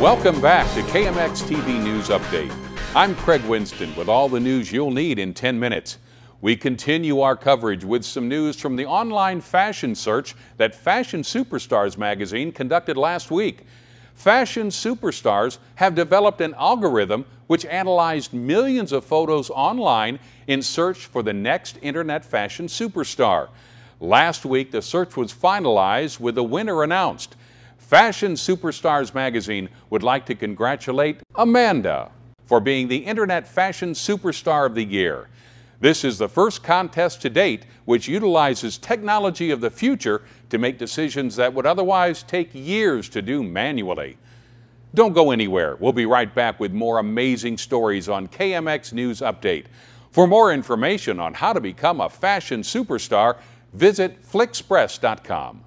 Welcome back to KMX TV News Update. I'm Craig Winston with all the news you'll need in 10 minutes. We continue our coverage with some news from the online fashion search that Fashion Superstars magazine conducted last week. Fashion Superstars have developed an algorithm which analyzed millions of photos online in search for the next internet fashion superstar. Last week, the search was finalized with the winner announced. Fashion Superstars magazine would like to congratulate Amanda for being the Internet Fashion Superstar of the Year. This is the first contest to date which utilizes technology of the future to make decisions that would otherwise take years to do manually. Don't go anywhere. We'll be right back with more amazing stories on KMX News Update. For more information on how to become a fashion superstar, visit Flixpress.com.